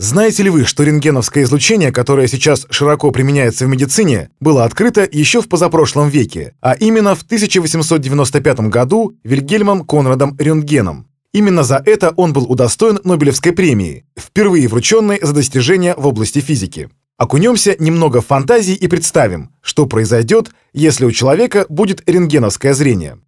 Знаете ли вы, что рентгеновское излучение, которое сейчас широко применяется в медицине, было открыто еще в позапрошлом веке, а именно в 1895 году Вильгельмом Конрадом Рентгеном? Именно за это он был удостоен Нобелевской премии, впервые врученной за достижения в области физики. Окунемся немного в фантазии и представим, что произойдет, если у человека будет рентгеновское зрение.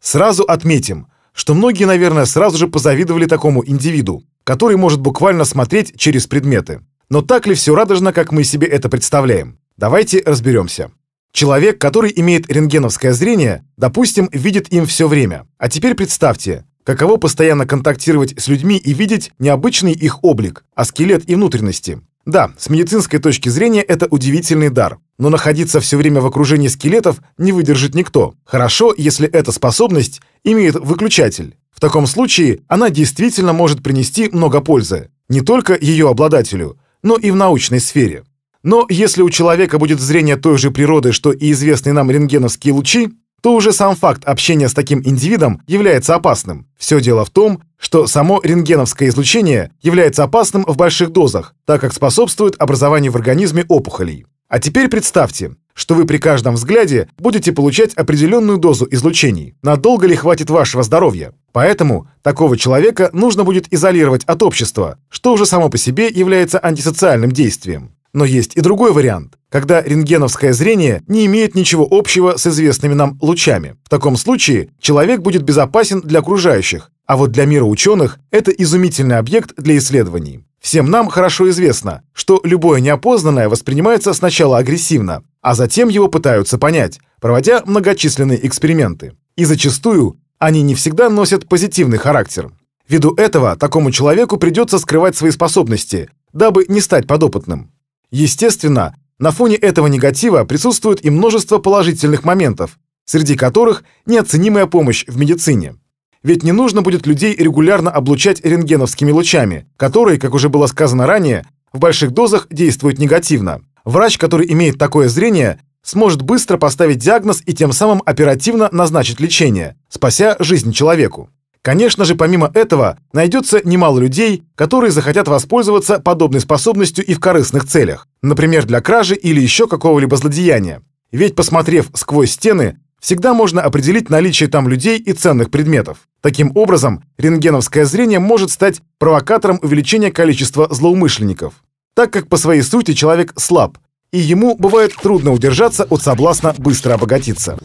Сразу отметим, что многие, наверное, сразу же позавидовали такому индивиду, который может буквально смотреть через предметы. Но так ли все радужно, как мы себе это представляем? Давайте разберемся. Человек, который имеет рентгеновское зрение, допустим, видит им все время. А теперь представьте, каково постоянно контактировать с людьми и видеть необычный их облик, а скелет и внутренности. Да, с медицинской точки зрения это удивительный дар, но находиться все время в окружении скелетов не выдержит никто. Хорошо, если эта способность имеет выключатель. В таком случае она действительно может принести много пользы. Не только ее обладателю, но и в научной сфере. Но если у человека будет зрение той же природы, что и известные нам рентгеновские лучи, то уже сам факт общения с таким индивидом является опасным. Все дело в том, что само рентгеновское излучение является опасным в больших дозах, так как способствует образованию в организме опухолей. А теперь представьте, что вы при каждом взгляде будете получать определенную дозу излучений. Надолго ли хватит вашего здоровья? Поэтому такого человека нужно будет изолировать от общества, что уже само по себе является антисоциальным действием. Но есть и другой вариант, когда рентгеновское зрение не имеет ничего общего с известными нам лучами. В таком случае человек будет безопасен для окружающих, а вот для мира ученых это изумительный объект для исследований. Всем нам хорошо известно, что любое неопознанное воспринимается сначала агрессивно, а затем его пытаются понять, проводя многочисленные эксперименты. И зачастую они не всегда носят позитивный характер. Ввиду этого такому человеку придется скрывать свои способности, дабы не стать подопытным. Естественно, на фоне этого негатива присутствует и множество положительных моментов, среди которых неоценимая помощь в медицине. Ведь не нужно будет людей регулярно облучать рентгеновскими лучами, которые, как уже было сказано ранее, в больших дозах действуют негативно. Врач, который имеет такое зрение, сможет быстро поставить диагноз и тем самым оперативно назначить лечение, спася жизнь человеку. Конечно же, помимо этого, найдется немало людей, которые захотят воспользоваться подобной способностью и в корыстных целях, например, для кражи или еще какого-либо злодеяния. Ведь, посмотрев сквозь стены, всегда можно определить наличие там людей и ценных предметов. Таким образом, рентгеновское зрение может стать провокатором увеличения количества злоумышленников, так как по своей сути человек слаб, и ему бывает трудно удержаться от соблазна быстро обогатиться.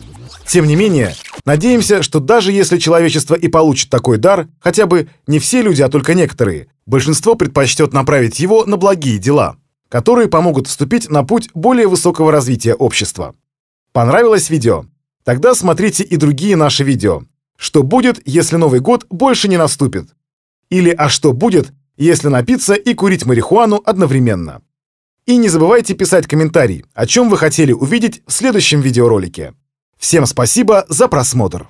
Тем не менее, Надеемся, что даже если человечество и получит такой дар, хотя бы не все люди, а только некоторые, большинство предпочтет направить его на благие дела, которые помогут вступить на путь более высокого развития общества. Понравилось видео? Тогда смотрите и другие наши видео. Что будет, если Новый год больше не наступит? Или «А что будет, если напиться и курить марихуану одновременно?» И не забывайте писать комментарий, о чем вы хотели увидеть в следующем видеоролике. Всем спасибо за просмотр!